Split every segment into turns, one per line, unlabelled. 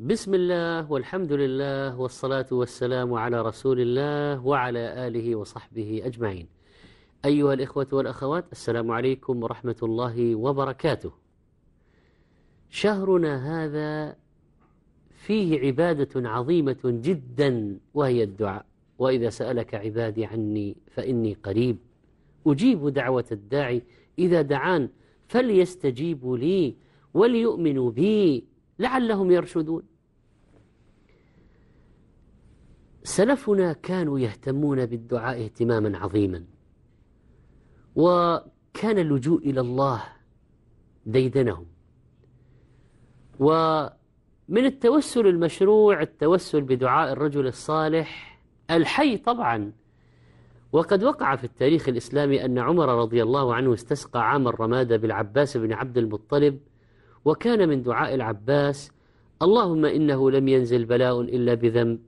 بسم الله والحمد لله والصلاة والسلام على رسول الله وعلى آله وصحبه أجمعين أيها الإخوة والأخوات السلام عليكم ورحمة الله وبركاته شهرنا هذا فيه عبادة عظيمة جدا وهي الدعاء وإذا سألك عبادي عني فإني قريب أجيب دعوة الداعي إذا دعان فليستجيبوا لي وليؤمنوا بي لعلهم يرشدون سلفنا كانوا يهتمون بالدعاء اهتماما عظيما وكان اللجوء إلى الله ديدنهم ومن التوسل المشروع التوسل بدعاء الرجل الصالح الحي طبعا وقد وقع في التاريخ الإسلامي أن عمر رضي الله عنه استسقى عام الرمادة بالعباس بن عبد المطلب وكان من دعاء العباس اللهم إنه لم ينزل بلاء إلا بذنب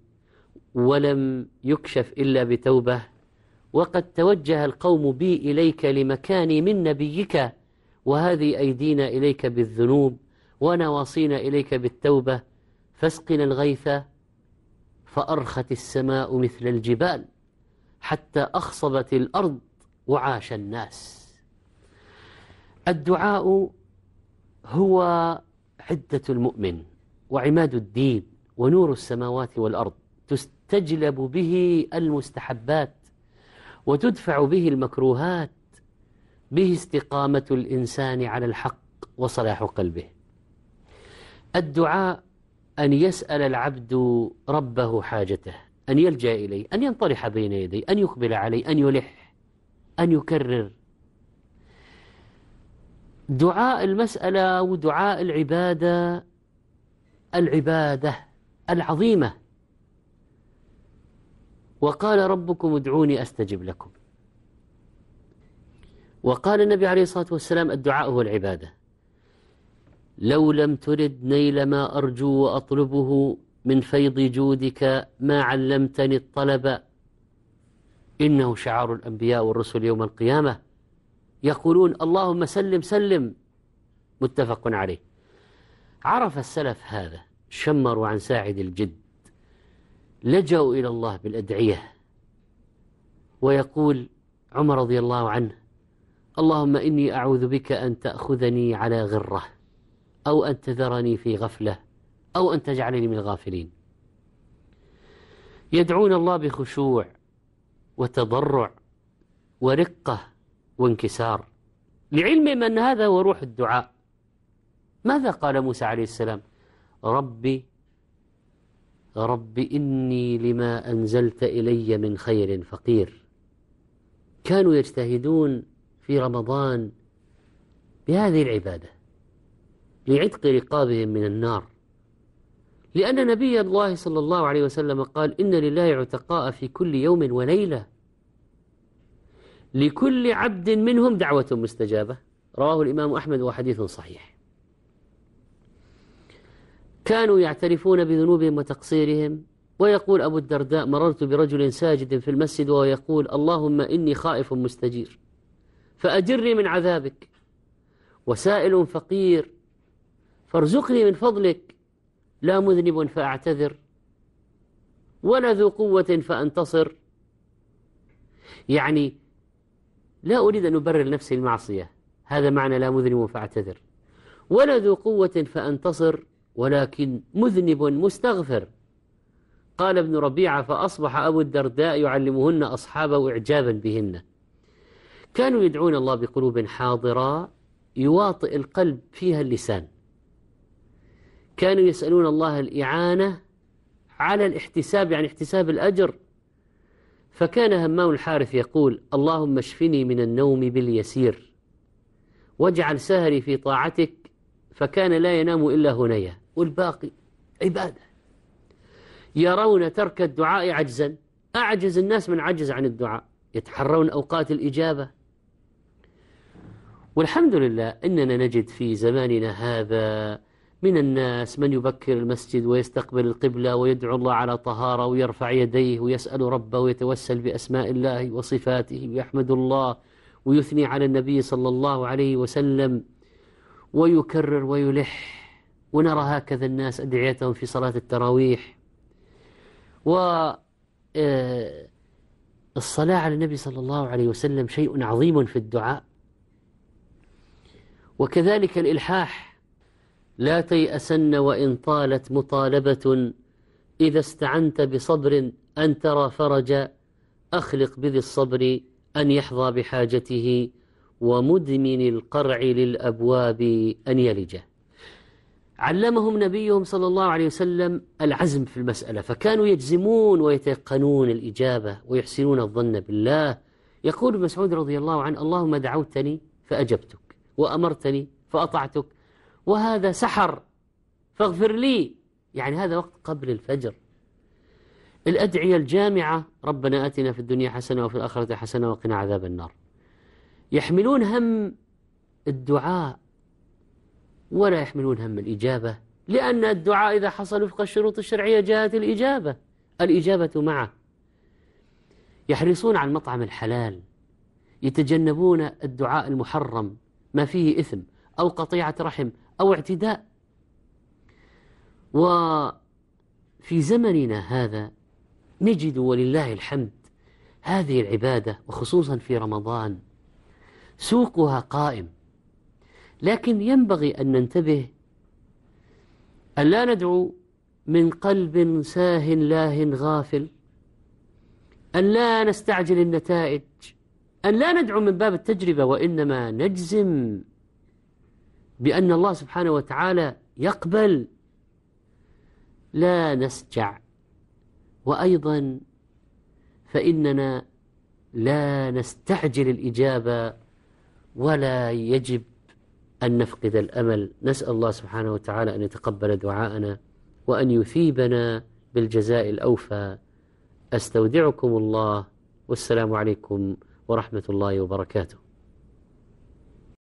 ولم يكشف إلا بتوبة وقد توجه القوم بي إليك لمكاني من نبيك وهذه أيدينا إليك بالذنوب ونواصينا إليك بالتوبة فاسقنا الغيث فأرخت السماء مثل الجبال حتى أخصبت الأرض وعاش الناس الدعاء هو عدة المؤمن وعماد الدين ونور السماوات والأرض تستجلب به المستحبات وتدفع به المكروهات به استقامة الإنسان على الحق وصلاح قلبه الدعاء أن يسأل العبد ربه حاجته أن يلجأ إليه أن ينطرح بين يديه أن يقبل عليه أن يلح أن يكرر دعاء المسألة ودعاء العبادة العبادة العظيمة وقال ربكم ادعوني أستجب لكم وقال النبي عليه الصلاة والسلام الدعاء هو العبادة لو لم ترد نيل ما أرجو وأطلبه من فيض جودك ما علمتني الطلب إنه شعار الأنبياء والرسل يوم القيامة يقولون اللهم سلم سلم متفق عليه عرف السلف هذا شمروا عن ساعد الجد لجأوا إلى الله بالأدعية ويقول عمر رضي الله عنه اللهم إني أعوذ بك أن تأخذني على غرة أو أن تذرني في غفلة أو أن تجعلني من الغافلين يدعون الله بخشوع وتضرع ورقة وانكسار لعلمهم أن هذا هو روح الدعاء ماذا قال موسى عليه السلام ربي ربي إني لما أنزلت إلي من خير فقير كانوا يجتهدون في رمضان بهذه العبادة لعتق رقابهم من النار لأن نبي الله صلى الله عليه وسلم قال إن لله عتقاء في كل يوم وليلة لكل عبد منهم دعوة مستجابة رواه الإمام أحمد وحديث صحيح كانوا يعترفون بذنوبهم وتقصيرهم ويقول أبو الدرداء مررت برجل ساجد في المسجد وهو يقول اللهم إني خائف مستجير فأجرني من عذابك وسائل فقير فارزقني من فضلك لا مذنب فأعتذر ولا ذو قوة فأنتصر يعني لا أريد أن أبرر نفسي المعصية هذا معنى لا مذنب فاعتذر ولا ذو قوة فأنتصر ولكن مذنب مستغفر قال ابن ربيعة فأصبح أبو الدرداء يعلمهن أصحابه إعجابا بهن كانوا يدعون الله بقلوب حاضرة يواطئ القلب فيها اللسان كانوا يسألون الله الإعانة على الاحتساب يعني احتساب الأجر فكان همام الحارث يقول اللهم اشفني من النوم باليسير واجعل سهري في طاعتك فكان لا ينام إلا هنيا والباقي عبادة يرون ترك الدعاء عجزا أعجز الناس من عجز عن الدعاء يتحرون أوقات الإجابة والحمد لله إننا نجد في زماننا هذا من الناس من يبكر المسجد ويستقبل القبلة ويدعو الله على طهارة ويرفع يديه ويسأل ربه ويتوسل بأسماء الله وصفاته ويحمد الله ويثني على النبي صلى الله عليه وسلم ويكرر ويلح ونرى هكذا الناس أدعيتهم في صلاة التراويح و آه، الصلاة على النبي صلى الله عليه وسلم شيء عظيم في الدعاء وكذلك الإلحاح لا تيأسن وإن طالت مطالبة إذا استعنت بصبر أن ترى فرجا أخلق بذي الصبر أن يحظى بحاجته ومدمن القرع للأبواب أن يلجه علمهم نبيهم صلى الله عليه وسلم العزم في المسألة فكانوا يجزمون ويتيقنون الإجابة ويحسنون الظن بالله يقول مسعود رضي الله عنه اللهم دعوتني فأجبتك وأمرتني فأطعتك وهذا سحر فاغفر لي يعني هذا وقت قبل الفجر الأدعية الجامعة ربنا آتنا في الدنيا حسنة وفي الآخرة حسنة وقنا عذاب النار يحملون هم الدعاء ولا يحملون هم الإجابة لأن الدعاء إذا حصل وفق الشروط الشرعية جاءت الإجابة الإجابة معه يحرصون على المطعم الحلال يتجنبون الدعاء المحرم ما فيه إثم أو قطيعة رحم أو اعتداء وفي زمننا هذا نجد ولله الحمد هذه العبادة وخصوصا في رمضان سوقها قائم لكن ينبغي أن ننتبه أن لا ندعو من قلب ساه لاه غافل أن لا نستعجل النتائج أن لا ندعو من باب التجربة وإنما نجزم بأن الله سبحانه وتعالى يقبل لا نسجع وأيضا فإننا لا نستعجل الإجابة ولا يجب أن نفقد الأمل نسأل الله سبحانه وتعالى أن يتقبل دعاءنا وأن يثيبنا بالجزاء الأوفى أستودعكم الله والسلام عليكم ورحمة الله وبركاته